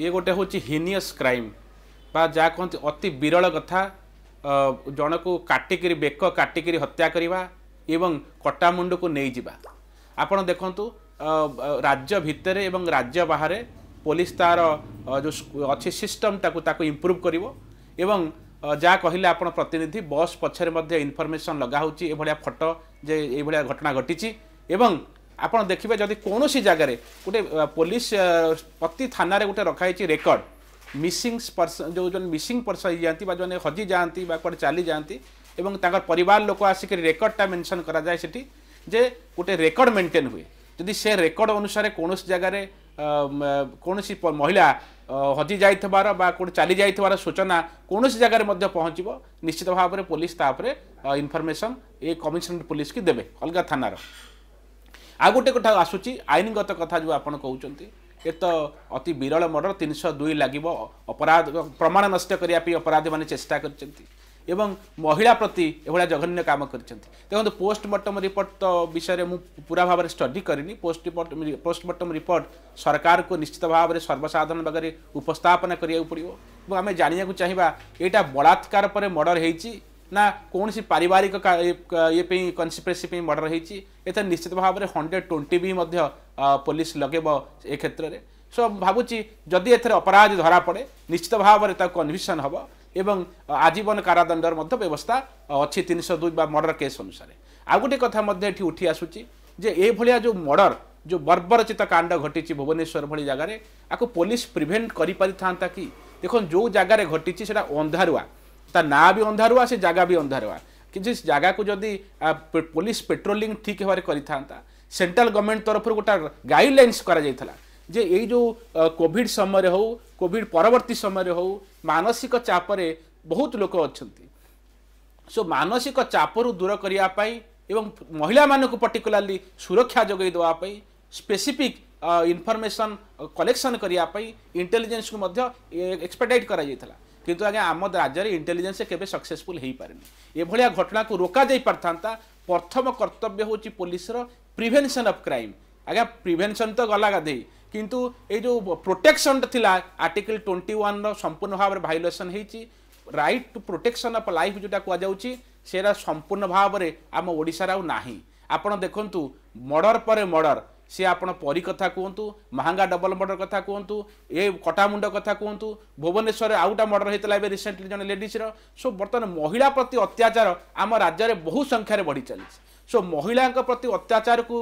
ଇଏ ଗୋଟେ ହେଉଛି ହିନିୟସ୍ କ୍ରାଇମ୍ ବା ଯାହା କହନ୍ତି ଅତି ବିରଳ କଥା ଜଣକୁ କାଟିକିରି ବେକ କାଟିକିରି ହତ୍ୟା କରିବା ଏବଂ କଟା ମୁଣ୍ଡକୁ ନେଇଯିବା ଆପଣ ଦେଖନ୍ତୁ ରାଜ୍ୟ ଭିତରେ ଏବଂ ରାଜ୍ୟ ବାହାରେ ପୋଲିସ ତା'ର ଯେଉଁ ଅଛି ସିଷ୍ଟମ୍ ତାକୁ ତାକୁ ଇମ୍ପ୍ରୁଭ୍ କରିବ ଏବଂ ଯାହା କହିଲେ ଆପଣ ପ୍ରତିନିଧି ବସ୍ ପଛରେ ମଧ୍ୟ ଇନଫର୍ମେସନ୍ ଲଗାହେଉଛି ଏଭଳିଆ ଫଟୋ ଯେ ଏଇଭଳିଆ ଘଟଣା ଘଟିଛି ଏବଂ ଆପଣ ଦେଖିବେ ଯଦି କୌଣସି ଜାଗାରେ ଗୋଟେ ପୋଲିସ ପ୍ରତି ଥାନାରେ ଗୋଟେ ରଖାହେଇଛି ରେକର୍ଡ଼ ମିସିଂ ପର୍ସନ୍ ଯେଉଁ ଜଣେ ମିସିଂ ପର୍ସନ୍ ହେଇଯାଆନ୍ତି ବା ଜଣେ ହଜି ଯାଆନ୍ତି ବା କୁଆଡ଼େ ଚାଲି ଯାଆନ୍ତି ଏବଂ ତାଙ୍କର ପରିବାର ଲୋକ ଆସିକରି ରେକର୍ଡ଼ଟା ମେନସନ୍ କରାଯାଏ ସେଠି ଯେ ଗୋଟେ ରେକର୍ଡ଼ ମେଣ୍ଟେନ୍ ହୁଏ ଯଦି ସେ ରେକର୍ଡ଼ ଅନୁସାରେ କୌଣସି ଜାଗାରେ କୌଣସି ମହିଳା ହଜି ଯାଇଥିବାର ବା କେଉଁଠି ଚାଲି ଯାଇଥିବାର ସୂଚନା କୌଣସି ଜାଗାରେ ମଧ୍ୟ ପହଞ୍ଚିବ ନିଶ୍ଚିତ ଭାବରେ ପୋଲିସ ତା ଉପରେ ଇନଫର୍ମେସନ୍ ଏ କମିଶନରେଟ୍ ପୋଲିସକି ଦେବେ ଅଲଗା ଥାନାର ଆଉ ଗୋଟେ କଥା ଆସୁଛି ଆଇନଗତ କଥା ଯେଉଁ ଆପଣ କହୁଛନ୍ତି ଏ ତ ଅତି ବିରଳ ମର୍ଡ଼ର ତିନିଶହ ଦୁଇ ଲାଗିବ ଅପରାଧ ପ୍ରମାଣ ନଷ୍ଟ କରିବା ପାଇଁ ଅପରାଧୀମାନେ ଚେଷ୍ଟା କରିଛନ୍ତି ଏବଂ ମହିଳା ପ୍ରତି ଏଭଳିଆ ଜଘନ୍ୟ କାମ କରିଛନ୍ତି ଦେଖନ୍ତୁ ପୋଷ୍ଟମର୍ଟମ ରିପୋର୍ଟ ତ ବିଷୟରେ ମୁଁ ପୁରା ଭାବରେ ଷ୍ଟଡି କରିନି ପୋଷ୍ଟ ରିପୋର୍ଟ ପୋଷ୍ଟମର୍ଟମ ରିପୋର୍ଟ ସରକାରକୁ ନିଶ୍ଚିତ ଭାବରେ ସର୍ବସାଧାରଣ ଭାଗରେ ଉପସ୍ଥାପନା କରିବାକୁ ପଡ଼ିବ ଏବଂ ଆମେ ଜାଣିବାକୁ ଚାହିଁବା ଏଇଟା ବଳାତ୍କାର ପରେ ମର୍ଡ଼ର ହେଇଛି ନା କୌଣସି ପାରିବାରିକ ଇଏ ପାଇଁ କନସିପ୍ରେସି ପାଇଁ ମର୍ଡ଼ର ହେଇଛି ଏଥିରେ ନିଶ୍ଚିତ ଭାବରେ ହଣ୍ଡ୍ରେଡ଼ ଟ୍ୱେଣ୍ଟି ବି ମଧ୍ୟ ପୋଲିସ ଲଗେଇବ ଏ କ୍ଷେତ୍ରରେ ସୋ ଭାବୁଛି ଯଦି ଏଥିରେ ଅପରାଧ ଧରାପଡ଼େ ନିଶ୍ଚିତ ଭାବରେ ତାକୁ କନଭିକ୍ସନ୍ ହେବ ଏବଂ ଆଜୀବନ କାରାଦଣ୍ଡର ମଧ୍ୟ ବ୍ୟବସ୍ଥା ଅଛି ତିନିଶହ ଦୁଇ ବା ମର୍ଡ଼ର କେସ୍ ଅନୁସାରେ ଆଉ ଗୋଟିଏ କଥା ମଧ୍ୟ ଏଠି ଉଠି ଆସୁଛି ଯେ ଏଭଳିଆ ଯେଉଁ ମର୍ଡ଼ର ଯେଉଁ ବର୍ବରଚିତ କାଣ୍ଡ ଘଟିଛି ଭୁବନେଶ୍ୱର ଭଳି ଜାଗାରେ ଆକୁ ପୋଲିସ ପ୍ରିଭେଣ୍ଟ କରିପାରିଥାନ୍ତା କି ଦେଖନ୍ତୁ ଯେଉଁ ଜାଗାରେ ଘଟିଛି ସେଇଟା ଅନ୍ଧାରୁଆ ता ना भी अंधारुआ से जगह भी अंधारुआ किसी जगह को जदि पुलिस पेट्रोली ठीक भावे में करता गवर्नमेंट तरफ गोटे गाइडलैंस कर जे ये जो कोविड समय रे कोविड परवर्ती समय रे मानसिक चापर बहुत लोक अच्छा सो मानसिक चापर दूर करने महिला मान पर्टिकुलाली सुरक्षा जगे दवापी स्पेसीफिक इनफर्मेसन कलेक्शन करने इंटेलीजेन्स को एक्सपेडाइट कर কিন্তু আজ্ঞা আম রাজ্যের ইন্টেলিজেন্স কেবে সকসেসফুল হয়ে পারে এভাবে ঘটনা রোকা যাই পারিথান্তা প্রথম কর্তব্য হচ্ছে পুলিশের প্রিভেনশন অফ ক্রাইম আজ্ঞা প্রিভেনশন তো গলা গাধে কিন্তু এই যে প্রোটেকশন লা আর্টিকল টোয়েন্টি ওয়ান সম্পূর্ণ ভাবে ভাইলেসন হয়েছি right to protection of life যেটা কুযাচ্ছে সেটা সম্পূর্ণ ভাবে আমার ওড়শার আপনার দেখুন মর্ডর পরে মর্ডর সে আপনার পরী কথা কুহতু মাহাঙ্গা ডবল মর্ডর কথা কুহতু এ কটামুন্ড কথা কুহতু ভুবনেশ্বরের আউটা মর্ডর হয়েছিল এবার রিসেন্টলি জন লেডিজর সো বর্তমানে মহিলা প্রতি অত্যাচার আম রাজ্যের বহু সংখ্যার বড়ি চালছে সো মহিলা প্রতি অত্যাচারকু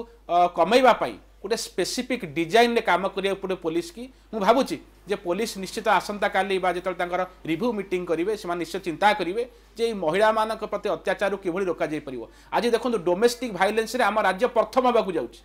কমাইবা পাই গোটে স্পেসিফিক ডিজাইনে কাম করা পড়ে পুলিশ কি মু ভাবুছি যে পুলিশ নিশ্চিত আসন্তকালি বা যেত তাঁর রিভিউ মিটিং করবে সে নিশ্চয় চিন্তা করবে যে এই মহিলা মান প্রতি অত্যাচার কিভাবে রোকাযাইপার আজ দেখুন ডোমেস্টিক ভাইলেন্সে আমার রাজ্য প্রথম হওয়া যাচ্ছে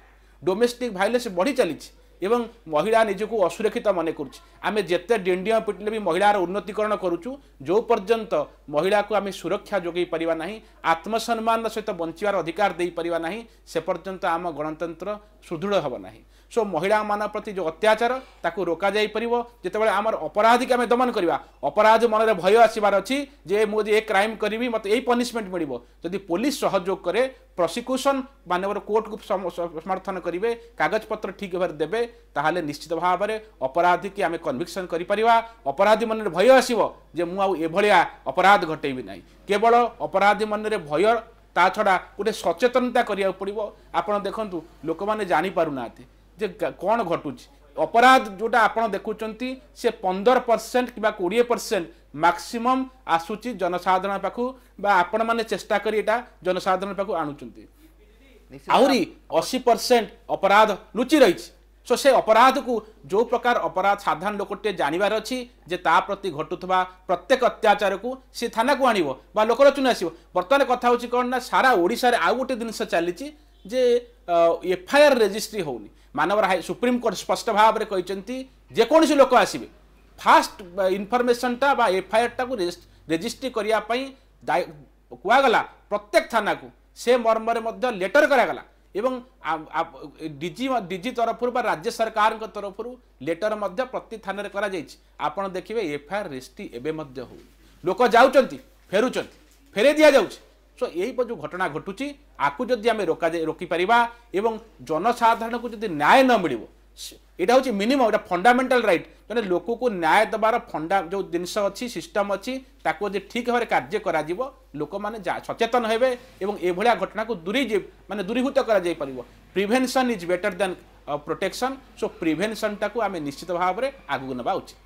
ডোমেস্টিক ভাইলেন্স বড়ি চালিছে এবং মহিলা নিজকে অসুরক্ষিত মনে করছে আমি যেতে ডিণ্ডিয় পিটিলে বি মহিলার উন্নতিকরণ করুছু যে পর্যন্ত মহিলাকে আমি সুরক্ষা যোগাই পারিবা না আত্মসম্মান সহিত বঞ্চবার অধিকার দেইপারিবা না সে পর্যন্ত আম গণতন্ত্র সুদৃঢ় হব না সো মহিলা মান প্রতি যে অত্যাচার তাকে রোকা যাই পারিব যেতবে আমার অপরাধীকে আমি দমন করা অপরাধ মনরে ভয় আসবার অছি যে মু যে ক্রাইম করবি মতো এই পনিশমেন্ট মিলব যদি পুলিশ সহযোগ করে প্রসিকুশন মানবর কোর্টকু সমর্থন করবে কাগজপত্র ঠিক ভাবে দেবে তাহলে নিশ্চিত ভাবে অপরাধীকে আমি কনভিকশন করে পারা অপরাধী মনে ভয় আসব যে মু এভাবে অপরাধ ঘটাইবি না কেবল অপরাধী মনে ভয় তা ছড়া গোটে সচেতনতা করা পড়ব আপনার দেখুন লোক মানে জাঁপার না যে কণ ঘটুছি অপরাধ যেটা আপনার দেখুম সে পনের পরসেন্ট কিংবা কোড়িয়ে পরসেন্ট ମ୍ୟାକ୍ସିମମ୍ ଆସୁଛି ଜନସାଧାରଣ ପାଖକୁ ବା ଆପଣମାନେ ଚେଷ୍ଟା କରି ଏଇଟା ଜନସାଧାରଣ ପାଖକୁ ଆଣୁଛନ୍ତି ଆହୁରି ଅଶୀ ପରସେଣ୍ଟ ଅପରାଧ ଲୁଚି ରହିଛି ସୋ ସେ ଅପରାଧକୁ ଯେଉଁ ପ୍ରକାର ଅପରାଧ ସାଧାରଣ ଲୋକଟିଏ ଜାଣିବାର ଅଛି ଯେ ତା ପ୍ରତି ଘଟୁଥିବା ପ୍ରତ୍ୟେକ ଅତ୍ୟାଚାରକୁ ସେ ଥାନାକୁ ଆଣିବ ବା ଲୋକଲୋଚନ ଆସିବ ବର୍ତ୍ତମାନ କଥା ହେଉଛି କ'ଣ ନା ସାରା ଓଡ଼ିଶାରେ ଆଉ ଗୋଟେ ଜିନିଷ ଚାଲିଛି ଯେ ଏଫଆଇଆର୍ ରେଜିଷ୍ଟ୍ରି ହେଉନି ମାନବ ସୁପ୍ରିମକୋର୍ଟ ସ୍ପଷ୍ଟ ଭାବରେ କହିଛନ୍ତି ଯେକୌଣସି ଲୋକ ଆସିବେ ফাষ্ট ইনফরমেশনটা uh, বা এফআইআরটাকে রেজিষ্ট্রি করা কুয়াগলা প্রত্যেক থানাকু সে মর্মরে মধ্যে লেটর করাগলা এবং ডিজি ডিজি তরফর বা রাজ্য সরকারଙ୍କ তরফর লেটর মধ্যে প্রতি থানার করা যাইছি আপনার দেখবে এফআইআর রেজিষ্ট্রি এবে মধ্য হো লোক যাচ্ছেন ফেরুচ্ছেন ফেরে দিয়া যাচ্ছে সো এই যে ঘটনা ঘটুচি আকু যদি আমি রোকা রোকিপারা এবং জনসাধারণকে যদি ন্যায় ন মিলব এটা হচ্ছে মিনিমম এটা ফন্ডামেন্টাল রাইট ତେଣୁ ଲୋକକୁ ନ୍ୟାୟ ଦେବାର ଫଣ୍ଡା ଯେଉଁ ଜିନିଷ ଅଛି ସିଷ୍ଟମ୍ ଅଛି ତାକୁ ଯଦି ଠିକ୍ ଭାବରେ କାର୍ଯ୍ୟ କରାଯିବ ଲୋକମାନେ ସଚେତନ ହେବେ ଏବଂ ଏଭଳିଆ ଘଟଣାକୁ ଦୂରେଇ ମାନେ ଦୂରୀଭୂତ କରାଯାଇପାରିବ prevention is better than protection so ପ୍ରିଭେନସନ୍ଟାକୁ ଆମେ ନିଶ୍ଚିତ ଭାବରେ ଆଗକୁ ନେବା ଉଚିତ